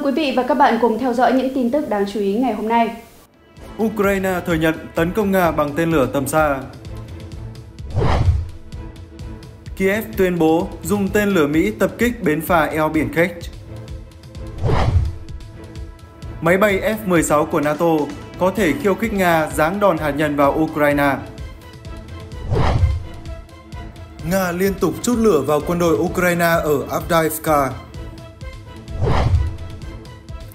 Mời vâng, quý vị và các bạn cùng theo dõi những tin tức đáng chú ý ngày hôm nay. Ukraine thừa nhận tấn công Nga bằng tên lửa tầm xa. Kiev tuyên bố dùng tên lửa Mỹ tập kích bến phà eo biển Kerch. Máy bay F-16 của NATO có thể khiêu khích Nga giáng đòn hạt nhân vào Ukraine. Nga liên tục chút lửa vào quân đội Ukraine ở Avdiivka.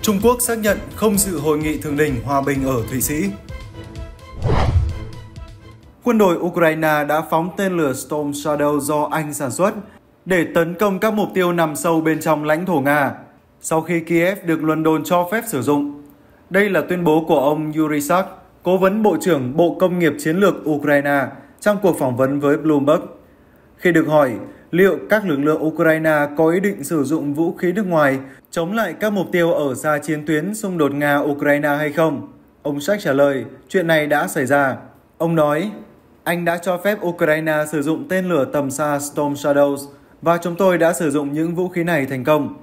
Trung Quốc xác nhận không dự hội nghị thượng đỉnh hòa bình ở Thụy Sĩ. Quân đội Ukraine đã phóng tên lửa Storm Shadow do Anh sản xuất để tấn công các mục tiêu nằm sâu bên trong lãnh thổ Nga sau khi Kiev được London cho phép sử dụng. Đây là tuyên bố của ông Yuri Sak, cố vấn Bộ trưởng Bộ Công nghiệp Chiến lược Ukraine trong cuộc phỏng vấn với Bloomberg. Khi được hỏi liệu các lực lượng Ukraine có ý định sử dụng vũ khí nước ngoài chống lại các mục tiêu ở xa chiến tuyến xung đột Nga-Ukraine hay không? Ông Sách trả lời, chuyện này đã xảy ra. Ông nói, Anh đã cho phép Ukraine sử dụng tên lửa tầm xa Storm Shadows và chúng tôi đã sử dụng những vũ khí này thành công.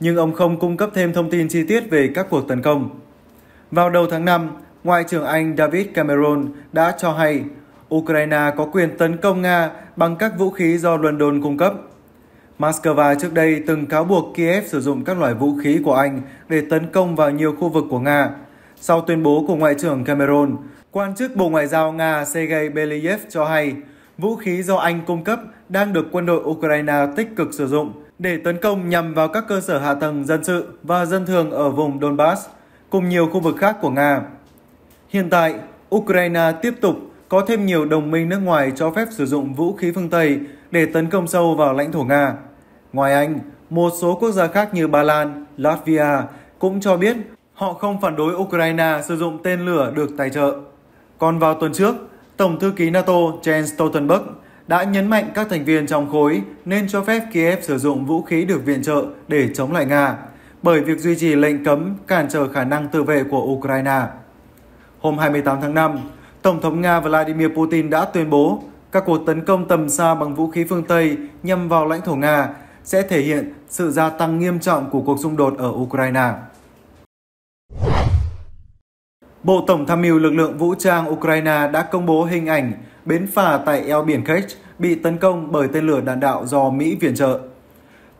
Nhưng ông không cung cấp thêm thông tin chi tiết về các cuộc tấn công. Vào đầu tháng 5, Ngoại trưởng Anh David Cameron đã cho hay Ukraine có quyền tấn công Nga bằng các vũ khí do London cung cấp. Moscow trước đây từng cáo buộc Kiev sử dụng các loại vũ khí của Anh để tấn công vào nhiều khu vực của Nga. Sau tuyên bố của Ngoại trưởng Cameron, quan chức Bộ Ngoại giao Nga Sergei Belyev cho hay vũ khí do Anh cung cấp đang được quân đội Ukraine tích cực sử dụng để tấn công nhằm vào các cơ sở hạ tầng dân sự và dân thường ở vùng Donbass, cùng nhiều khu vực khác của Nga. Hiện tại, Ukraine tiếp tục có thêm nhiều đồng minh nước ngoài cho phép sử dụng vũ khí phương Tây để tấn công sâu vào lãnh thổ Nga. Ngoài Anh, một số quốc gia khác như Ba Lan, Latvia cũng cho biết họ không phản đối Ukraine sử dụng tên lửa được tài trợ. Còn vào tuần trước, Tổng thư ký NATO Jens Stoltenberg đã nhấn mạnh các thành viên trong khối nên cho phép Kiev sử dụng vũ khí được viện trợ để chống lại Nga, bởi việc duy trì lệnh cấm cản trở khả năng tự vệ của Ukraine. Hôm 28 tháng 5, Tổng thống Nga Vladimir Putin đã tuyên bố các cuộc tấn công tầm xa bằng vũ khí phương Tây nhằm vào lãnh thổ Nga sẽ thể hiện sự gia tăng nghiêm trọng của cuộc xung đột ở Ukraine. Bộ Tổng tham mưu lực lượng vũ trang Ukraine đã công bố hình ảnh bến phà tại eo biển Kerch bị tấn công bởi tên lửa đạn đạo do Mỹ viện trợ.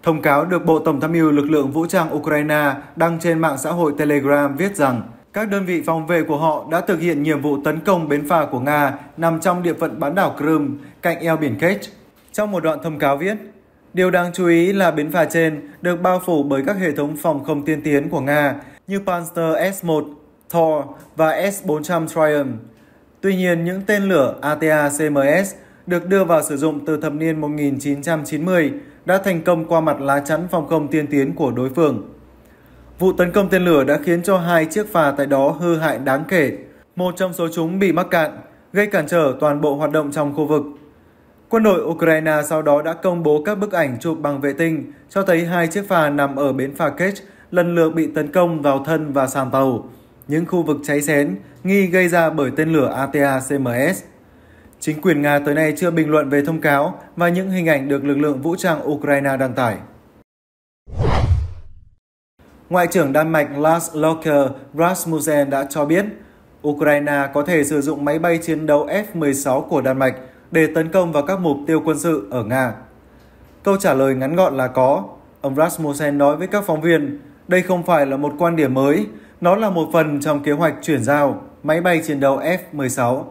Thông cáo được Bộ Tổng tham mưu lực lượng vũ trang Ukraine đăng trên mạng xã hội Telegram viết rằng – các đơn vị phòng vệ của họ đã thực hiện nhiệm vụ tấn công bến phà của Nga nằm trong địa phận bán đảo Crimea cạnh eo biển Kerch. Trong một đoạn thông cáo viết, điều đáng chú ý là bến phà trên được bao phủ bởi các hệ thống phòng không tiên tiến của Nga như Panzer S-1, Thor và S-400 Triumph. Tuy nhiên, những tên lửa ATACMS được đưa vào sử dụng từ thập niên 1990 đã thành công qua mặt lá chắn phòng không tiên tiến của đối phương. Vụ tấn công tên lửa đã khiến cho hai chiếc phà tại đó hư hại đáng kể. Một trong số chúng bị mắc cạn, gây cản trở toàn bộ hoạt động trong khu vực. Quân đội Ukraine sau đó đã công bố các bức ảnh chụp bằng vệ tinh cho thấy hai chiếc phà nằm ở bến phà Kerch lần lượt bị tấn công vào thân và sàn tàu, những khu vực cháy xén nghi gây ra bởi tên lửa ATACMS. Chính quyền Nga tới nay chưa bình luận về thông cáo và những hình ảnh được lực lượng vũ trang Ukraine đăng tải. Ngoại trưởng Đan Mạch Lars Løkke Rasmussen đã cho biết Ukraine có thể sử dụng máy bay chiến đấu F-16 của Đan Mạch để tấn công vào các mục tiêu quân sự ở Nga. Câu trả lời ngắn gọn là có. Ông Rasmussen nói với các phóng viên, đây không phải là một quan điểm mới, nó là một phần trong kế hoạch chuyển giao máy bay chiến đấu F-16.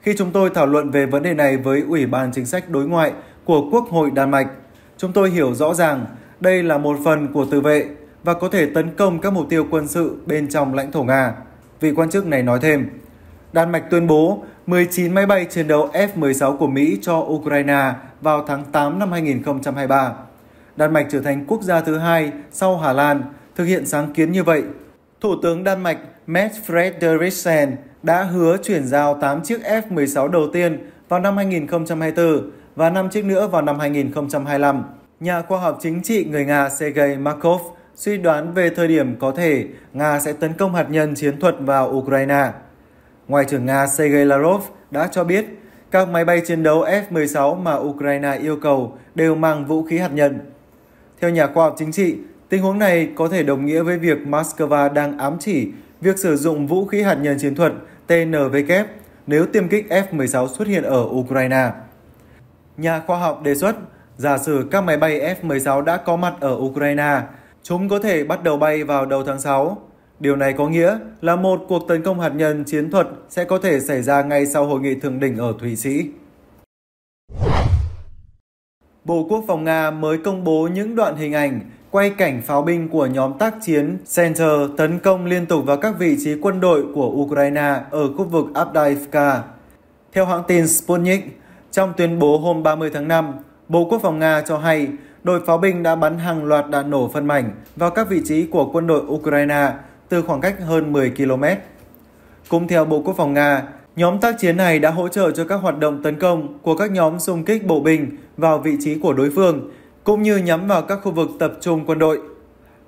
Khi chúng tôi thảo luận về vấn đề này với Ủy ban Chính sách Đối ngoại của Quốc hội Đan Mạch, chúng tôi hiểu rõ ràng đây là một phần của tự vệ và có thể tấn công các mục tiêu quân sự bên trong lãnh thổ Nga. Vị quan chức này nói thêm, Đan Mạch tuyên bố 19 máy bay chiến đấu F-16 của Mỹ cho Ukraine vào tháng 8 năm 2023. Đan Mạch trở thành quốc gia thứ hai sau Hà Lan thực hiện sáng kiến như vậy. Thủ tướng Đan Mạch Mette Frederiksen đã hứa chuyển giao 8 chiếc F-16 đầu tiên vào năm 2024 và 5 chiếc nữa vào năm 2025. Nhà khoa học chính trị người Nga Sergei Markov suy đoán về thời điểm có thể Nga sẽ tấn công hạt nhân chiến thuật vào Ukraine. Ngoại trưởng Nga Sergei Lavrov đã cho biết các máy bay chiến đấu F-16 mà Ukraine yêu cầu đều mang vũ khí hạt nhân. Theo nhà khoa học chính trị, tình huống này có thể đồng nghĩa với việc Moscow đang ám chỉ việc sử dụng vũ khí hạt nhân chiến thuật TNVK nếu tiêm kích F-16 xuất hiện ở Ukraine. Nhà khoa học đề xuất, giả sử các máy bay F-16 đã có mặt ở Ukraine, Chúng có thể bắt đầu bay vào đầu tháng 6. Điều này có nghĩa là một cuộc tấn công hạt nhân chiến thuật sẽ có thể xảy ra ngay sau hội nghị thượng đỉnh ở Thụy Sĩ. Bộ Quốc phòng Nga mới công bố những đoạn hình ảnh quay cảnh pháo binh của nhóm tác chiến Center tấn công liên tục vào các vị trí quân đội của Ukraine ở khu vực Abdiivka. Theo hãng tin Sputnik, trong tuyên bố hôm 30 tháng 5, Bộ Quốc phòng Nga cho hay đội pháo binh đã bắn hàng loạt đạn nổ phân mảnh vào các vị trí của quân đội Ukraine từ khoảng cách hơn 10 km. Cũng theo Bộ Quốc phòng Nga, nhóm tác chiến này đã hỗ trợ cho các hoạt động tấn công của các nhóm xung kích bộ binh vào vị trí của đối phương, cũng như nhắm vào các khu vực tập trung quân đội.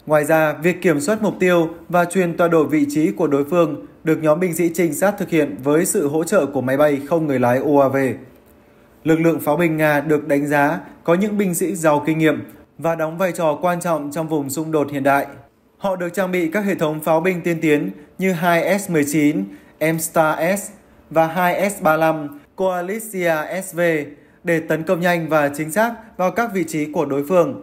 Ngoài ra, việc kiểm soát mục tiêu và truyền tọa độ vị trí của đối phương được nhóm binh sĩ trinh sát thực hiện với sự hỗ trợ của máy bay không người lái UAV. Lực lượng pháo binh Nga được đánh giá có những binh sĩ giàu kinh nghiệm và đóng vai trò quan trọng trong vùng xung đột hiện đại. Họ được trang bị các hệ thống pháo binh tiên tiến như 2S-19, M-Star S và 2S-35 Coalicia SV để tấn công nhanh và chính xác vào các vị trí của đối phương.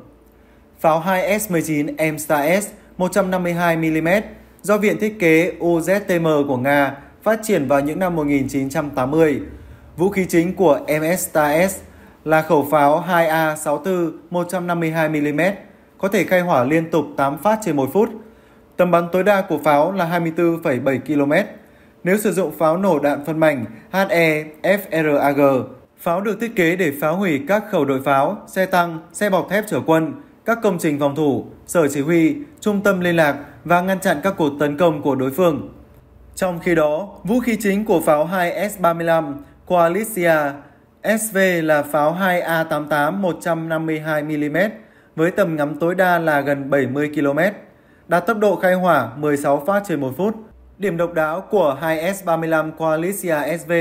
Pháo 2S-19 M-Star S 152mm do Viện Thiết kế UZTM của Nga phát triển vào những năm 1980. Vũ khí chính của MstaS là khẩu pháo 2A64 152mm, có thể khai hỏa liên tục 8 phát trên 1 phút. Tầm bắn tối đa của pháo là 24,7 km. Nếu sử dụng pháo nổ đạn phân mảnh HE-FRAG, pháo được thiết kế để phá hủy các khẩu đội pháo, xe tăng, xe bọc thép chở quân, các công trình phòng thủ, sở chỉ huy, trung tâm liên lạc và ngăn chặn các cuộc tấn công của đối phương. Trong khi đó, vũ khí chính của pháo 2S-35 Koalitia SV là pháo 2A88 152mm với tầm ngắm tối đa là gần 70 km, đạt tốc độ khai hỏa 16 phát trên 1 phút. Điểm độc đáo của 2S35 Qualicia SV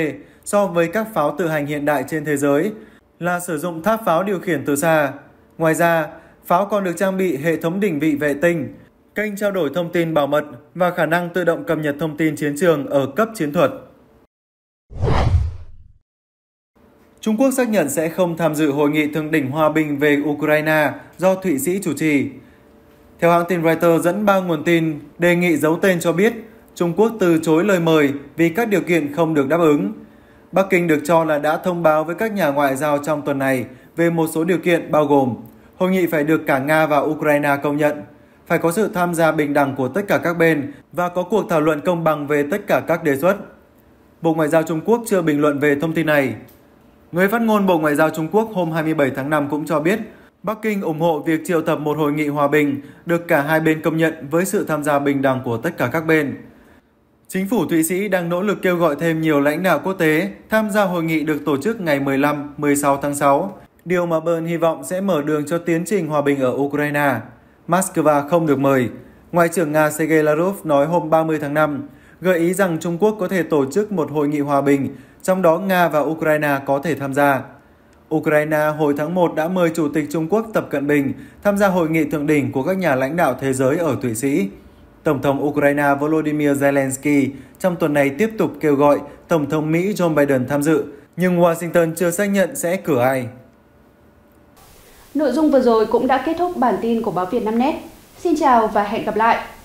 so với các pháo tự hành hiện đại trên thế giới là sử dụng tháp pháo điều khiển từ xa. Ngoài ra, pháo còn được trang bị hệ thống định vị vệ tinh, kênh trao đổi thông tin bảo mật và khả năng tự động cập nhật thông tin chiến trường ở cấp chiến thuật. Trung Quốc xác nhận sẽ không tham dự hội nghị thượng đỉnh hòa bình về Ukraine do Thụy Sĩ chủ trì. Theo hãng tin Reuters dẫn ba nguồn tin đề nghị giấu tên cho biết Trung Quốc từ chối lời mời vì các điều kiện không được đáp ứng. Bắc Kinh được cho là đã thông báo với các nhà ngoại giao trong tuần này về một số điều kiện bao gồm hội nghị phải được cả Nga và Ukraine công nhận, phải có sự tham gia bình đẳng của tất cả các bên và có cuộc thảo luận công bằng về tất cả các đề xuất. Bộ Ngoại giao Trung Quốc chưa bình luận về thông tin này. Người phát ngôn Bộ Ngoại giao Trung Quốc hôm 27 tháng 5 cũng cho biết, Bắc Kinh ủng hộ việc triệu tập một hội nghị hòa bình được cả hai bên công nhận với sự tham gia bình đẳng của tất cả các bên. Chính phủ Thụy Sĩ đang nỗ lực kêu gọi thêm nhiều lãnh đạo quốc tế tham gia hội nghị được tổ chức ngày 15-16 tháng 6, điều mà Bern hy vọng sẽ mở đường cho tiến trình hòa bình ở Ukraine. Moscow không được mời. Ngoại trưởng Nga Sergei Lavrov nói hôm 30 tháng 5, gợi ý rằng Trung Quốc có thể tổ chức một hội nghị hòa bình trong đó Nga và Ukraine có thể tham gia. Ukraine hồi tháng 1 đã mời Chủ tịch Trung Quốc Tập Cận Bình tham gia hội nghị thượng đỉnh của các nhà lãnh đạo thế giới ở Thụy Sĩ. Tổng thống Ukraine Volodymyr Zelensky trong tuần này tiếp tục kêu gọi Tổng thống Mỹ Joe Biden tham dự, nhưng Washington chưa xác nhận sẽ cử ai. Nội dung vừa rồi cũng đã kết thúc bản tin của báo Việt Nam Net. Xin chào và hẹn gặp lại!